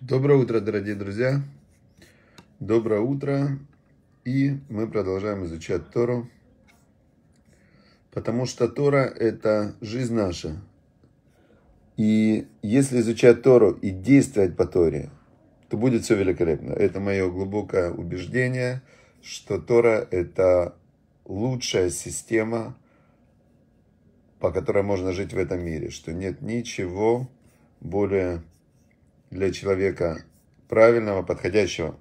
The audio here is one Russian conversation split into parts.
Доброе утро, дорогие друзья! Доброе утро! И мы продолжаем изучать Тору, потому что Тора – это жизнь наша. И если изучать Тору и действовать по Торе, то будет все великолепно. Это мое глубокое убеждение, что Тора – это лучшая система, по которой можно жить в этом мире, что нет ничего более для человека правильного, подходящего.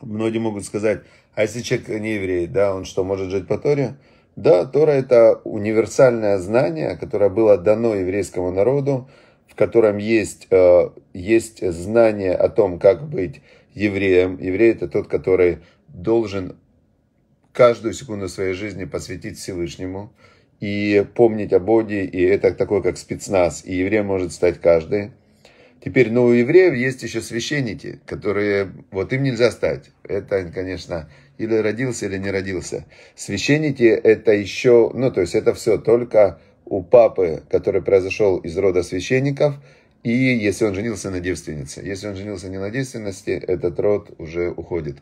Многие могут сказать, а если человек не еврей, да, он что, может жить по Торе? Да, Тора это универсальное знание, которое было дано еврейскому народу, в котором есть, э, есть знание о том, как быть евреем. Еврей это тот, который должен каждую секунду своей жизни посвятить Всевышнему и помнить о Боге, и это такой как спецназ, и евреем может стать каждый. Теперь, ну, у евреев есть еще священники, которые, вот им нельзя стать. Это, конечно, или родился, или не родился. Священники это еще, ну, то есть это все только у папы, который произошел из рода священников, и если он женился на девственнице. Если он женился не на девственности, этот род уже уходит.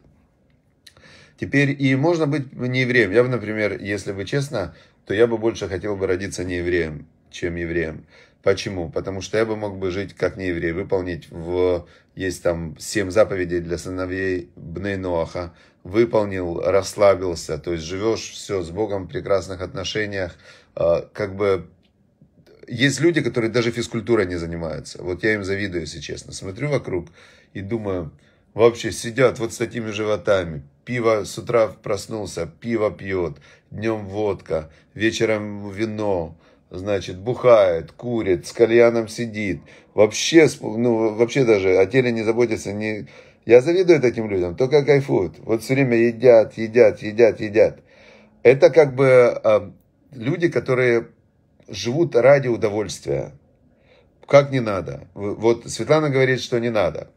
Теперь и можно быть не евреем. Я бы, например, если бы честно, то я бы больше хотел бы родиться не евреем чем евреем. Почему? Потому что я бы мог бы жить как не еврей, выполнить в... Есть там семь заповедей для сыновей Бнейноаха. Выполнил, расслабился, то есть живешь все с Богом в прекрасных отношениях. А, как бы есть люди, которые даже физкультурой не занимаются. Вот я им завидую, если честно. Смотрю вокруг и думаю, вообще сидят вот с такими животами. Пиво с утра проснулся, пиво пьет, днем водка, вечером вино, значит, бухает, курит, с кальяном сидит, вообще, ну, вообще даже о теле не заботится, не... Я завидую этим людям, только кайфуют. Вот все время едят, едят, едят, едят. Это как бы э, люди, которые живут ради удовольствия. Как не надо. Вот Светлана говорит, что не надо.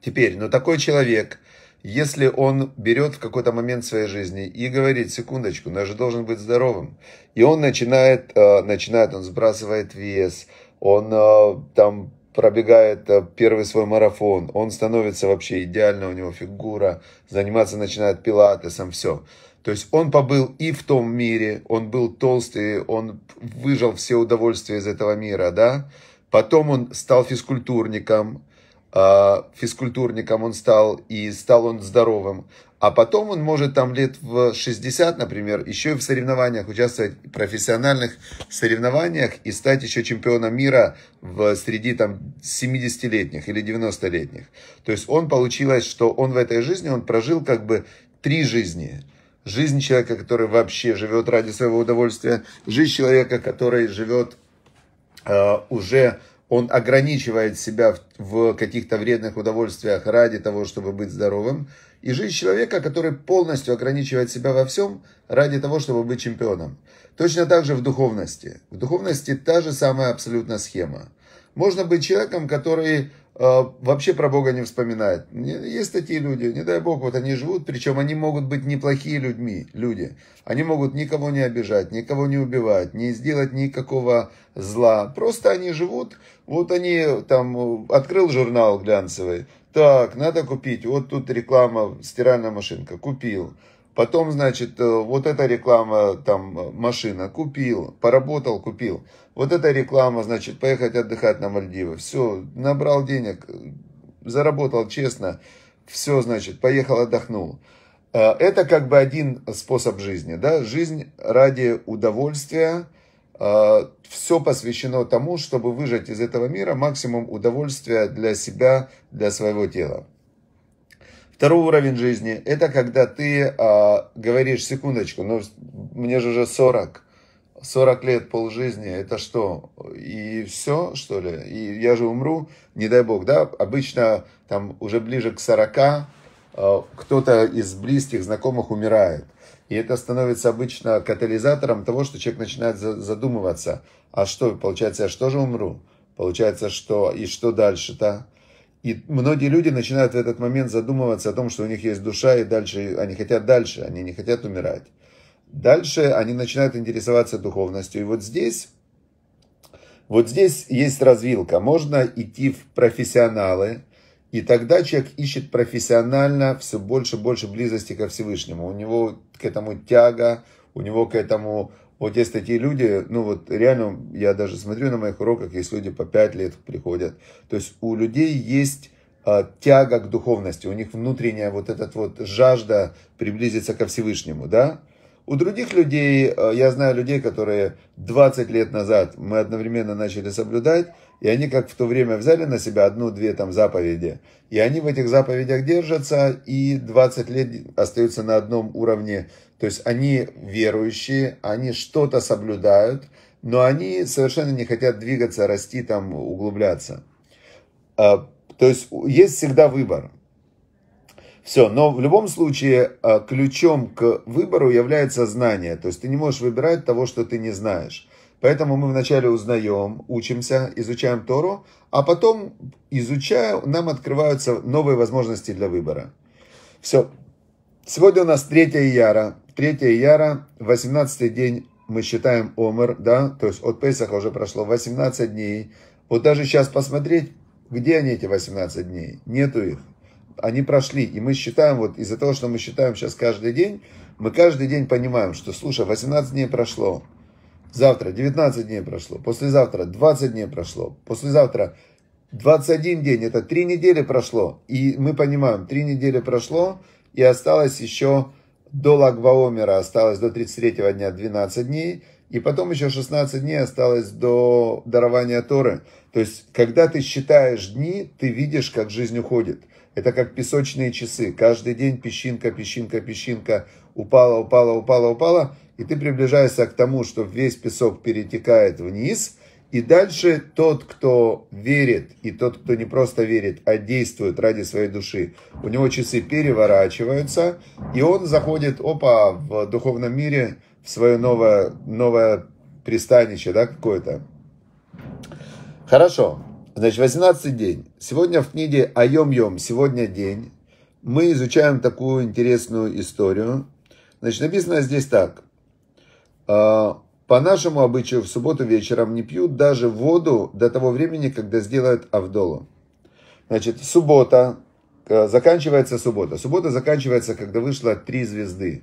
Теперь, но ну, такой человек – если он берет в какой-то момент своей жизни и говорит, секундочку, но я же должен быть здоровым. И он начинает, э, начинает он сбрасывает вес, он э, там пробегает э, первый свой марафон, он становится вообще идеально, у него фигура, заниматься начинает пилатесом, все. То есть он побыл и в том мире, он был толстый, он выжил все удовольствия из этого мира, да. Потом он стал физкультурником, Э, физкультурником он стал, и стал он здоровым. А потом он может там лет в 60, например, еще и в соревнованиях участвовать, в профессиональных соревнованиях и стать еще чемпионом мира в, среди там 70-летних или 90-летних. То есть он получилось, что он в этой жизни, он прожил как бы три жизни. Жизнь человека, который вообще живет ради своего удовольствия, жизнь человека, который живет э, уже он ограничивает себя в, в каких-то вредных удовольствиях ради того, чтобы быть здоровым, и жизнь человека, который полностью ограничивает себя во всем ради того, чтобы быть чемпионом. Точно так же в духовности. В духовности та же самая абсолютно схема. Можно быть человеком, который э, вообще про Бога не вспоминает. Есть такие люди, не дай Бог, вот они живут, причем они могут быть неплохие людьми, люди. Они могут никого не обижать, никого не убивать, не сделать никакого зла. Просто они живут, вот они там, открыл журнал глянцевый, так, надо купить, вот тут реклама, стиральная машинка, купил. Потом, значит, э, вот эта реклама, там, э, машина, купил, поработал, купил. Вот эта реклама, значит, поехать отдыхать на Мальдивы. Все, набрал денег, заработал честно. Все, значит, поехал, отдохнул. Э, это как бы один способ жизни, да, жизнь ради удовольствия, э, все посвящено тому, чтобы выжать из этого мира максимум удовольствия для себя, для своего тела. Второй уровень жизни – это когда ты а, говоришь, секундочку, но ну, мне же уже 40, 40 лет, полжизни, это что? И все, что ли? И я же умру, не дай бог, да? Обычно там уже ближе к 40 э, кто-то из близких, знакомых умирает. И это становится обычно катализатором того, что человек начинает задумываться. А что, получается, я что же умру? Получается, что и что дальше-то? И многие люди начинают в этот момент задумываться о том, что у них есть душа, и дальше они хотят дальше, они не хотят умирать. Дальше они начинают интересоваться духовностью. И вот здесь, вот здесь есть развилка. Можно идти в профессионалы, и тогда человек ищет профессионально все больше и больше близости ко Всевышнему. У него к этому тяга, у него к этому... Вот есть такие люди, ну вот реально, я даже смотрю на моих уроках, есть люди по 5 лет приходят. То есть у людей есть а, тяга к духовности, у них внутренняя вот эта вот жажда приблизиться ко Всевышнему, да? У других людей, э, я знаю людей, которые 20 лет назад мы одновременно начали соблюдать, и они как в то время взяли на себя одну-две там заповеди, и они в этих заповедях держатся, и 20 лет остаются на одном уровне. То есть они верующие, они что-то соблюдают, но они совершенно не хотят двигаться, расти, там, углубляться. Э, то есть есть всегда выбор. Все, но в любом случае э, ключом к выбору является знание. То есть ты не можешь выбирать того, что ты не знаешь. Поэтому мы вначале узнаем, учимся, изучаем Тору, а потом, изучая, нам открываются новые возможности для выбора. Все. Сегодня у нас 3 яра. 3 яра, 18 день мы считаем Омер, да, то есть от Песаха уже прошло 18 дней. Вот даже сейчас посмотреть, где они эти 18 дней? Нету их они прошли. И мы считаем, вот из-за того, что мы считаем сейчас каждый день, мы каждый день понимаем, что, слушай, 18 дней прошло, завтра 19 дней прошло, послезавтра 20 дней прошло, послезавтра 21 день, это 3 недели прошло. И мы понимаем, 3 недели прошло, и осталось еще до Лагваомера, осталось до 33 дня 12 дней, и потом еще 16 дней осталось до дарования Торы. То есть, когда ты считаешь дни, ты видишь, как жизнь уходит. Это как песочные часы. Каждый день песчинка, песчинка, песчинка упала, упала, упала, упала. И ты приближаешься к тому, что весь песок перетекает вниз. И дальше тот, кто верит, и тот, кто не просто верит, а действует ради своей души, у него часы переворачиваются, и он заходит, опа, в духовном мире, в свое новое, новое пристанище, да, какое-то. Хорошо. Значит, 18 день. Сегодня в книге «Айом-йом», «Сегодня день», мы изучаем такую интересную историю. Значит, написано здесь так. А, По нашему обычаю в субботу вечером не пьют даже воду до того времени, когда сделают Авдолу. Значит, суббота, а, заканчивается суббота. Суббота заканчивается, когда вышло три звезды.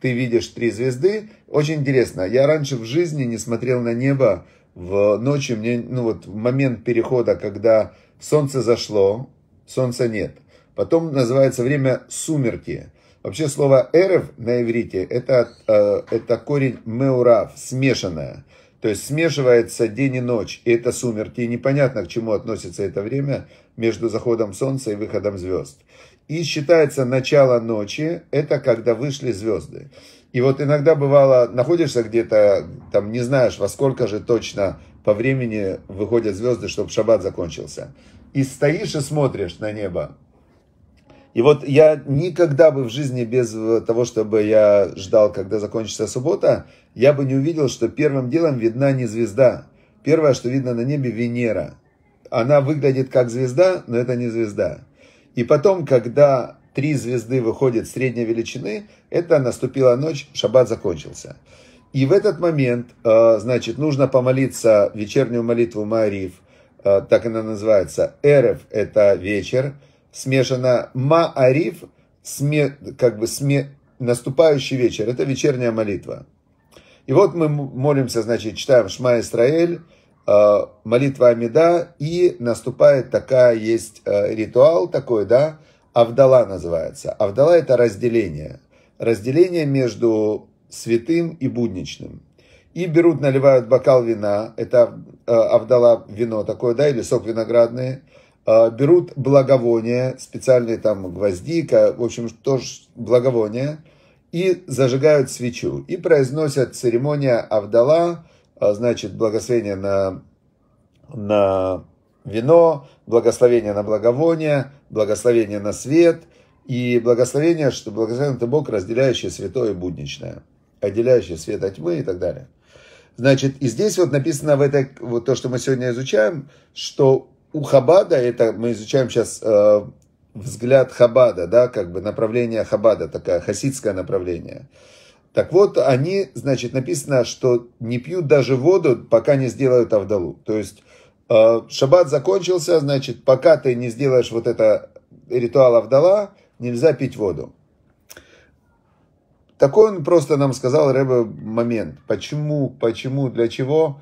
Ты видишь три звезды. Очень интересно. Я раньше в жизни не смотрел на небо в ночи мне, ну вот в момент перехода, когда солнце зашло, солнца нет. Потом называется время сумерки. Вообще слово эрев на иврите это, э, это корень меурав, смешанное. То есть смешивается день и ночь, и это сумерки, и непонятно, к чему относится это время между заходом солнца и выходом звезд. И считается начало ночи, это когда вышли звезды. И вот иногда бывало, находишься где-то, там не знаешь, во сколько же точно по времени выходят звезды, чтобы шаббат закончился. И стоишь и смотришь на небо. И вот я никогда бы в жизни без того, чтобы я ждал, когда закончится суббота, я бы не увидел, что первым делом видна не звезда. Первое, что видно на небе, Венера. Она выглядит как звезда, но это не звезда. И потом, когда три звезды выходят средней величины, это наступила ночь, шаббат закончился. И в этот момент, э, значит, нужно помолиться вечернюю молитву Маариф, э, так она называется, Эрев – это вечер, смешано Маариф, сме, как бы сме, наступающий вечер, это вечерняя молитва. И вот мы молимся, значит, читаем Шма Исраэль, э, молитва Амида, и наступает такая, есть ритуал такой, да, Авдала называется. Авдала – это разделение. Разделение между святым и будничным. И берут, наливают бокал вина, это э, авдала вино такое, да, или сок виноградный. Э, берут благовония, специальные там гвоздика, в общем, тоже благовония, и зажигают свечу. И произносят церемония авдала, э, значит, благословение на, на вино, благословение на благовоние, благословение на свет и благословение, что благословен это Бог, разделяющий святое и будничное, отделяющий свет от тьмы и так далее. Значит, и здесь вот написано в этой, вот то, что мы сегодня изучаем, что у Хабада, это мы изучаем сейчас э, взгляд Хабада, да, как бы направление Хабада, такое хасидское направление. Так вот, они, значит, написано, что не пьют даже воду, пока не сделают Авдалу. То есть Э, шаббат закончился, значит, пока ты не сделаешь вот это ритуал Авдала, нельзя пить воду. Такой он просто нам сказал, Рэбе, момент. Почему, почему, для чего?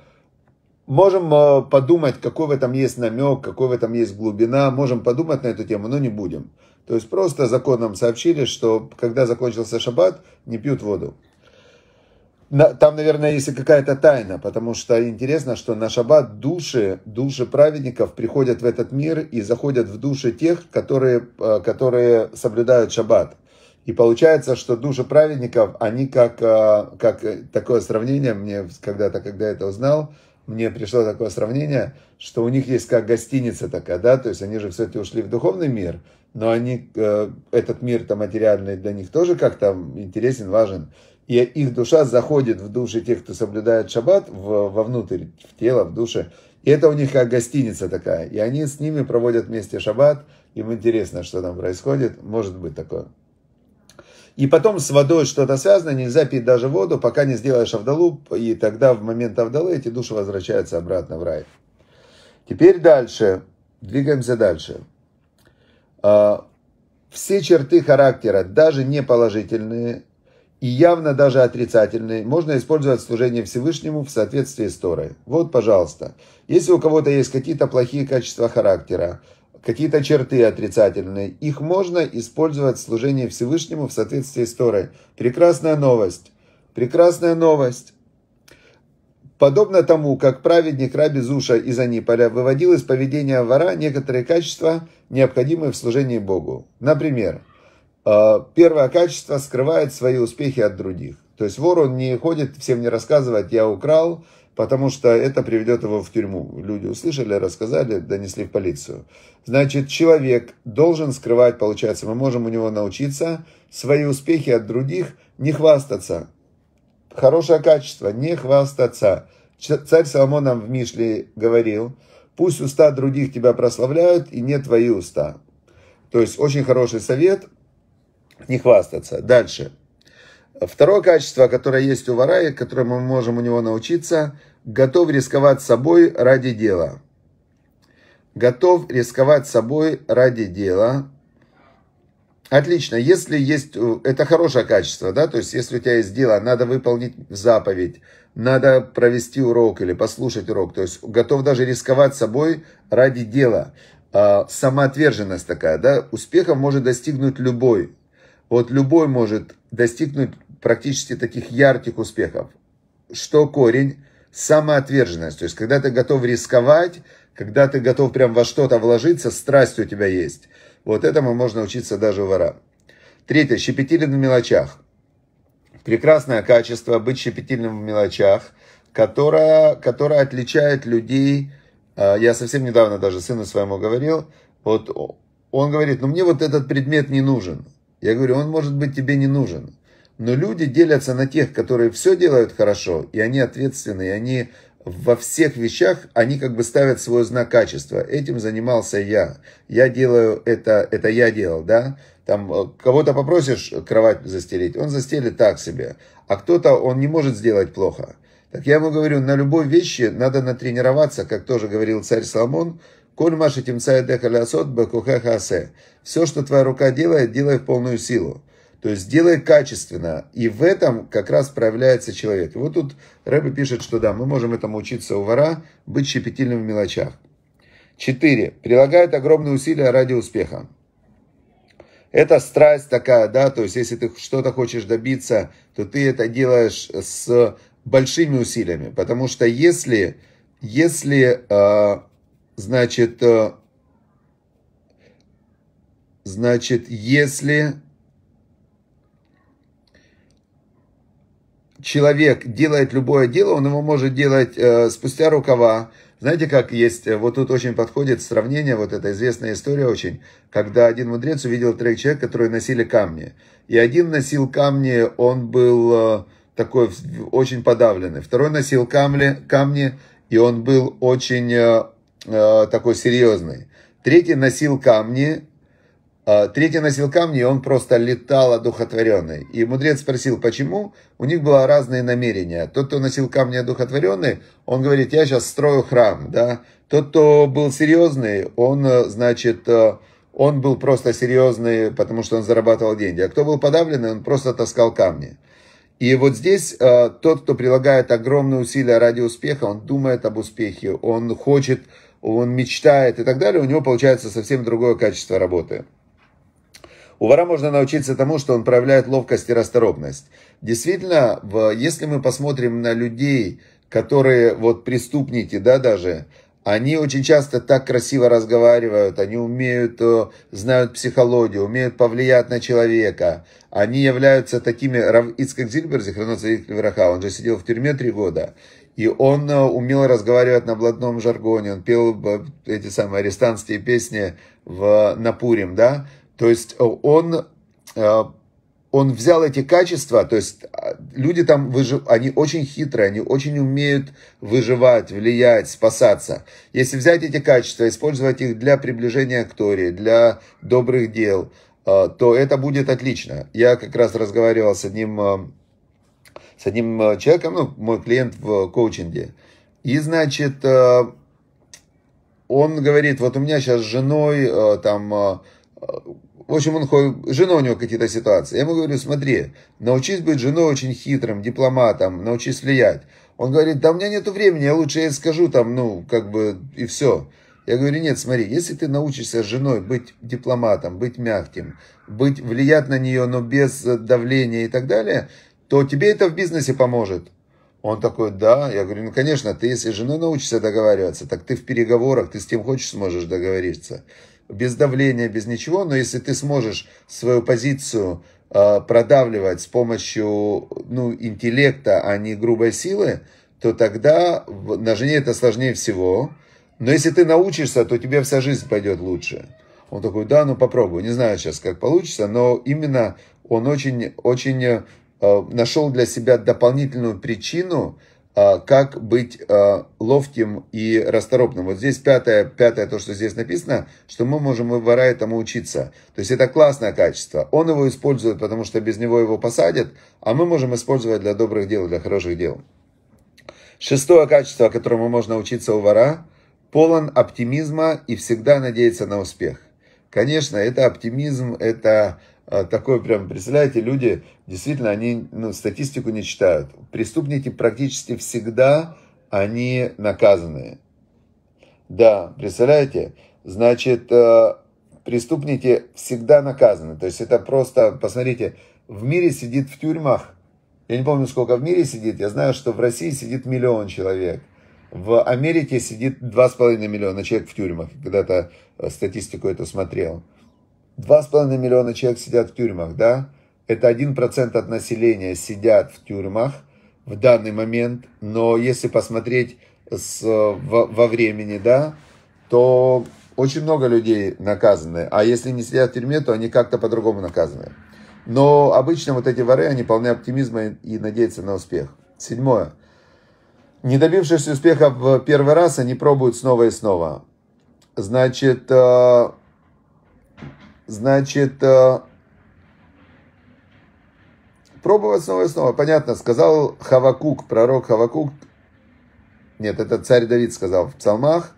Можем э, подумать, какой в этом есть намек, какой в этом есть глубина. Можем подумать на эту тему, но не будем. То есть просто закон нам сообщили, что когда закончился шаббат, не пьют воду. Там, наверное, есть какая-то тайна, потому что интересно, что на шаббат души, души праведников приходят в этот мир и заходят в души тех, которые, э, которые соблюдают шаббат. И получается, что души праведников, они как, э, как э, такое сравнение, мне когда-то, когда я это узнал, мне пришло такое сравнение, что у них есть как гостиница такая, да, то есть они же все-таки ушли в духовный мир, но они, этот мир-то материальный для них тоже как-то интересен, важен и их душа заходит в души тех, кто соблюдает шаббат, в, вовнутрь, в тело, в душе. И это у них как гостиница такая. И они с ними проводят вместе шаббат. Им интересно, что там происходит. Может быть такое. И потом с водой что-то связано, нельзя пить даже воду, пока не сделаешь авдалу, и тогда в момент авдалы эти души возвращаются обратно в рай. Теперь дальше, двигаемся дальше. А, все черты характера, даже неположительные и явно даже отрицательные можно использовать служение Всевышнему в соответствии с Торой. Вот, пожалуйста. Если у кого-то есть какие-то плохие качества характера, какие-то черты отрицательные, их можно использовать в служении Всевышнему в соответствии с Торой. Прекрасная новость. Прекрасная новость. Подобно тому, как праведник Раби Зуша из Аниполя выводил из поведения вора некоторые качества, необходимые в служении Богу. Например, а, первое качество скрывает свои успехи от других. То есть вор, он не ходит, всем не рассказывать, я украл, потому что это приведет его в тюрьму. Люди услышали, рассказали, донесли в полицию. Значит, человек должен скрывать, получается, мы можем у него научиться свои успехи от других, не хвастаться. Хорошее качество, не хвастаться. Царь Соломон нам в Мишле говорил, пусть уста других тебя прославляют, и не твои уста. То есть очень хороший совет – не хвастаться. Дальше. Второе качество, которое есть у Варая, которое мы можем у него научиться, готов рисковать собой ради дела. Готов рисковать собой ради дела. Отлично, если есть, это хорошее качество, да, то есть если у тебя есть дело, надо выполнить заповедь, надо провести урок или послушать урок, то есть готов даже рисковать собой ради дела. А, самоотверженность такая, да, успеха может достигнуть любой, вот любой может достигнуть практически таких ярких успехов. Что корень? Самоотверженность. То есть, когда ты готов рисковать, когда ты готов прям во что-то вложиться, страсть у тебя есть. Вот этому можно учиться даже у вора. Третье. Щепетилен в мелочах. Прекрасное качество быть щепетильным в мелочах, которое, которое отличает людей. А, я совсем недавно даже сыну своему говорил, вот он говорит, ну мне вот этот предмет не нужен. Я говорю, он может быть тебе не нужен. Но люди делятся на тех, которые все делают хорошо, и они ответственны, и они во всех вещах, они как бы ставят свой знак качества. Этим занимался я. Я делаю это, это я делал, да? Там э, кого-то попросишь кровать застелить, он застелит так себе. А кто-то, он не может сделать плохо. Так я ему говорю, на любой вещи надо натренироваться, как тоже говорил царь Соломон, Коль маши тимцай дехалясот бекухе хасе. Все, что твоя рука делает, делай в полную силу. То есть делай качественно. И в этом как раз проявляется человек. И вот тут Рэбе пишет, что да, мы можем этому учиться у вора, быть щепетильным в мелочах. Четыре. Прилагает огромные усилия ради успеха. Это страсть такая, да, то есть если ты что-то хочешь добиться, то ты это делаешь с большими усилиями, потому что если, если э, Значит, э, значит, если человек делает любое дело, он его может делать э, спустя рукава. Знаете, как есть, э, вот тут очень подходит сравнение, вот эта известная история очень, когда один мудрец увидел трех человек, которые носили камни. И один носил камни, он был э, такой очень подавленный. Второй носил камни, камни и он был очень, э, Э, такой серьезный. Третий носил камни, э, третий носил камни, и он просто летал одухотворенный. И мудрец спросил, почему? У них было разные намерения. Тот, кто носил камни одухотворенный, он говорит, я сейчас строю храм, да. Тот, кто был серьезный, он, э, значит, он был просто серьезный, потому что он зарабатывал деньги. А кто был подавленный, он просто таскал камни. И вот здесь тот, кто прилагает огромные усилия ради успеха, он думает об успехе, он хочет он мечтает и так далее, у него получается совсем другое качество работы. У вора можно научиться тому, что он проявляет ловкость и расторопность. Действительно, если мы посмотрим на людей, которые вот преступники, да, даже, они очень часто так красиво разговаривают, они умеют, э, знают психологию, умеют повлиять на человека. Они являются такими, Ицкак Зильбер, Зихранот он же сидел в тюрьме три года, и он э, умел разговаривать на блатном жаргоне, он пел э, эти самые арестантские песни в Напурим, да. То есть э, он, он взял эти качества, то есть люди там, выжив... они очень хитрые, они очень умеют выживать, влиять, спасаться. Если взять эти качества, использовать их для приближения к Торе, для добрых дел, то это будет отлично. Я как раз разговаривал с одним с одним э, человеком, ну, мой клиент в коучинге. И, значит, э, он говорит, вот у меня сейчас с женой, э, там, в общем, он ходит, жена у него какие-то ситуации. Я ему говорю, смотри, научись быть женой очень хитрым, дипломатом, научись влиять. Он говорит, да у меня нету времени, я лучше ей скажу там, ну, как бы, и все. Я говорю, нет, смотри, если ты научишься с женой быть дипломатом, быть мягким, быть влиять на нее, но без давления и так далее, то тебе это в бизнесе поможет. Он такой, да. Я говорю, ну, конечно, ты если с женой научишься договариваться, так ты в переговорах, ты с кем хочешь сможешь договориться. Без давления, без ничего, но если ты сможешь свою позицию э, продавливать с помощью ну, интеллекта, а не грубой силы, то тогда на жене это сложнее всего. Но если ты научишься, то тебе вся жизнь пойдет лучше. Он такой, да, ну попробую. Не знаю сейчас, как получится, но именно он очень, очень Э, нашел для себя дополнительную причину, э, как быть э, ловким и расторопным. Вот здесь пятое, пятое то, что здесь написано, что мы можем у вора этому учиться. То есть это классное качество. Он его использует, потому что без него его посадят, а мы можем использовать для добрых дел, для хороших дел. Шестое качество, которому можно учиться у вора, полон оптимизма и всегда надеется на успех. Конечно, это оптимизм, это а, такое прям, представляете, люди, действительно, они ну, статистику не читают. Преступники практически всегда, они наказаны. Да, представляете? Значит, э, преступники всегда наказаны. То есть это просто, посмотрите, в мире сидит в тюрьмах, я не помню, сколько в мире сидит, я знаю, что в России сидит миллион человек. В Америке сидит 2,5 миллиона человек в тюрьмах. Когда-то э, статистику эту смотрел. 2,5 миллиона человек сидят в тюрьмах, да? Это 1% от населения сидят в тюрьмах в данный момент, но если посмотреть с, во, во времени, да, то очень много людей наказаны, а если не сидят в тюрьме, то они как-то по-другому наказаны. Но обычно вот эти воры, они полны оптимизма и, и надеются на успех. Седьмое. Не добившись успеха в первый раз, они пробуют снова и снова. Значит, э, Значит, э, пробовать снова и снова. Понятно, сказал Хавакук, пророк Хавакук, нет, это царь Давид сказал в псалмах,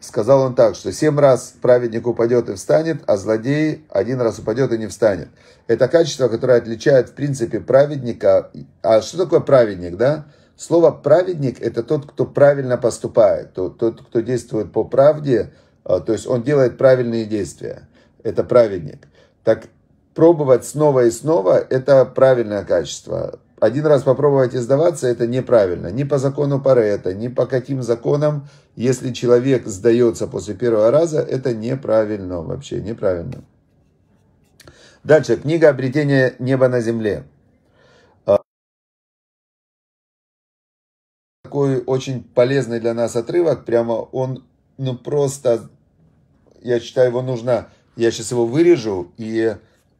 сказал он так, что семь раз праведник упадет и встанет, а злодей один раз упадет и не встанет. Это качество, которое отличает, в принципе, праведника. А что такое праведник, да? Слово праведник – это тот, кто правильно поступает, тот, тот, кто действует по правде, а, то есть он делает правильные действия это праведник. Так пробовать снова и снова – это правильное качество. Один раз попробовать и сдаваться – это неправильно. Ни по закону Парета, ни по каким законам, если человек сдается после первого раза, это неправильно вообще, неправильно. Дальше, книга «Обретение неба на земле». А, такой очень полезный для нас отрывок, прямо он, ну просто, я считаю, его нужно я сейчас его вырежу и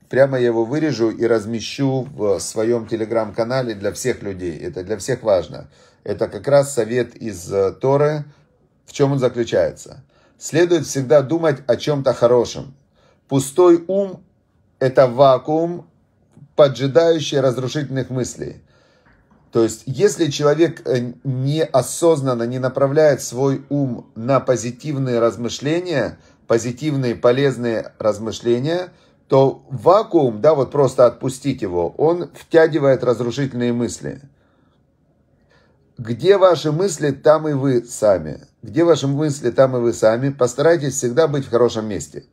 прямо я его вырежу и размещу в своем телеграм-канале для всех людей. Это для всех важно. Это как раз совет из э, Торы. В чем он заключается? Следует всегда думать о чем-то хорошем. Пустой ум – это вакуум, поджидающий разрушительных мыслей. То есть, если человек э, неосознанно не направляет свой ум на позитивные размышления – позитивные, полезные размышления, то вакуум, да, вот просто отпустить его, он втягивает разрушительные мысли. Где ваши мысли, там и вы сами. Где ваши мысли, там и вы сами. Постарайтесь всегда быть в хорошем месте.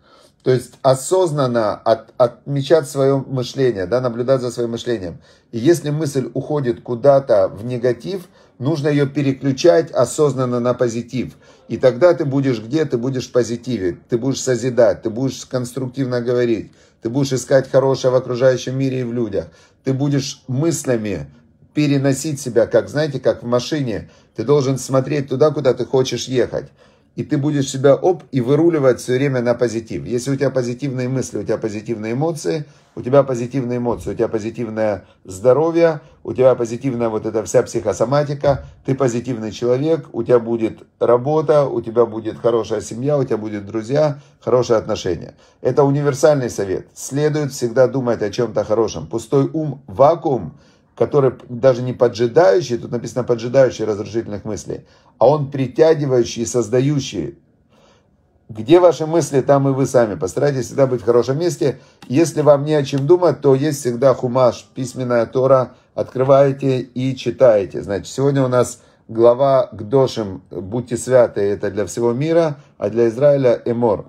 То есть осознанно от, отмечать свое мышление, да, наблюдать за своим мышлением. И если мысль уходит куда-то в негатив, нужно ее переключать осознанно на позитив. И тогда ты будешь где? Ты будешь в позитиве, ты будешь созидать, ты будешь конструктивно говорить, ты будешь искать хорошее в окружающем мире и в людях, ты будешь мыслями переносить себя, как, знаете, как в машине, ты должен смотреть туда, куда ты хочешь ехать и ты будешь себя оп и выруливать все время на позитив. Если у тебя позитивные мысли, у тебя позитивные эмоции, у тебя позитивные эмоции, у тебя позитивное здоровье, у тебя позитивная вот эта вся психосоматика, ты позитивный человек, у тебя будет работа, у тебя будет хорошая семья, у тебя будут друзья, хорошие отношения. Это универсальный совет. Следует всегда думать о чем-то хорошем. Пустой ум, вакуум, который даже не поджидающий, тут написано поджидающий разрушительных мыслей, а он притягивающий и создающий. Где ваши мысли, там и вы сами. Постарайтесь всегда быть в хорошем месте. Если вам не о чем думать, то есть всегда хумаш, письменная Тора. Открываете и читаете. Значит, сегодня у нас глава Гдошим «Будьте святы» это для всего мира, а для Израиля «Эмор».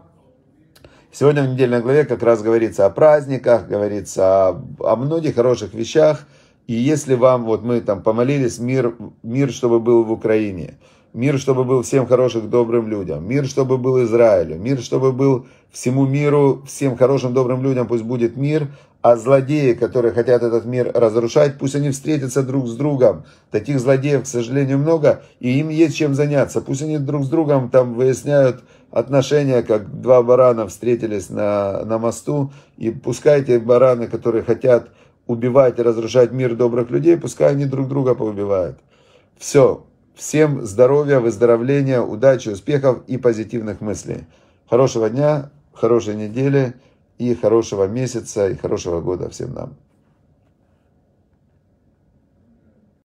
Сегодня в недельной главе как раз говорится о праздниках, говорится о, о многих хороших вещах – и если вам, вот мы там помолились, мир, мир, чтобы был в Украине, мир, чтобы был всем хорошим, добрым людям, мир, чтобы был Израилю, мир, чтобы был всему миру, всем хорошим, добрым людям пусть будет мир, а злодеи, которые хотят этот мир разрушать, пусть они встретятся друг с другом. Таких злодеев, к сожалению, много, и им есть чем заняться. Пусть они друг с другом там выясняют отношения, как два барана встретились на, на мосту, и пускайте бараны, которые хотят убивать и разрушать мир добрых людей, пускай они друг друга поубивают. Все. Всем здоровья, выздоровления, удачи, успехов и позитивных мыслей. Хорошего дня, хорошей недели и хорошего месяца и хорошего года всем нам.